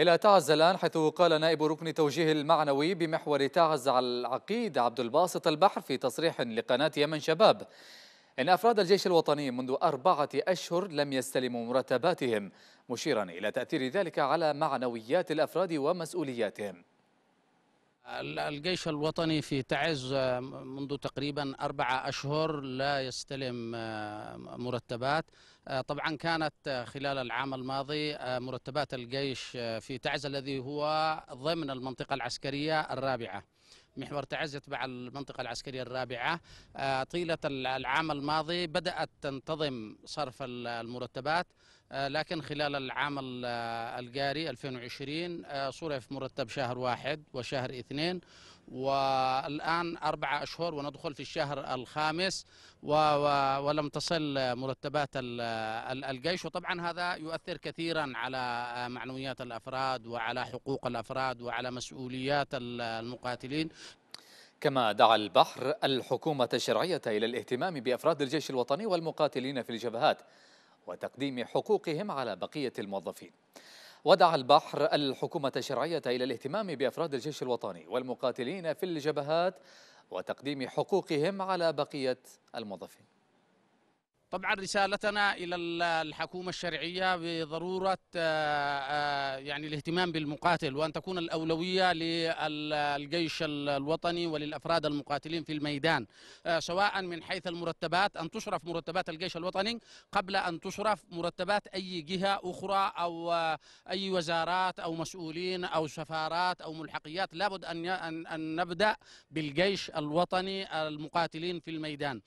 إلى تعز الآن حيث قال نائب ركن التوجيه المعنوي بمحور تعز العقيد عبد الباسط البحر في تصريح لقناة يمن شباب إن أفراد الجيش الوطني منذ أربعة أشهر لم يستلموا مرتباتهم مشيرا إلى تأثير ذلك على معنويات الأفراد ومسؤولياتهم الجيش الوطني في تعز آه، منذ تقريبا أربعة أشهر لا يستلم آه، مرتبات آه، طبعا كانت خلال العام الماضي مرتبات الجيش في تعز الذي هو ضمن المنطقة العسكرية الرابعة محور تعز يتبع المنطقة العسكرية الرابعة آه، طيلة العام الماضي بدأت تنتظم صرف المرتبات آه، لكن خلال العام الجاري 2020 آه، صرف مرتب شهر واحد وشهر اثنين والآن أربعة أشهر وندخل في الشهر الخامس ولم تصل مرتبات الجيش وطبعا هذا يؤثر كثيرا على معنويات الافراد وعلى حقوق الافراد وعلى مسؤوليات المقاتلين كما دعا البحر الحكومة الشرعية إلى الاهتمام بأفراد الجيش الوطني والمقاتلين في الجبهات وتقديم حقوقهم على بقية الموظفين ودعا البحر الحكومة الشرعية إلى الاهتمام بأفراد الجيش الوطني والمقاتلين في الجبهات وتقديم حقوقهم على بقية الموظفين طبعا رسالتنا الى الحكومه الشرعيه بضروره آه، آه، يعني الاهتمام بالمقاتل وان تكون الاولويه للجيش الوطني وللافراد المقاتلين في الميدان آه، سواء من حيث المرتبات ان تشرف مرتبات الجيش الوطني قبل ان تشرف مرتبات اي جهه اخرى او اي وزارات او مسؤولين او سفارات او ملحقيات لابد ان ان نبدا بالجيش الوطني المقاتلين في الميدان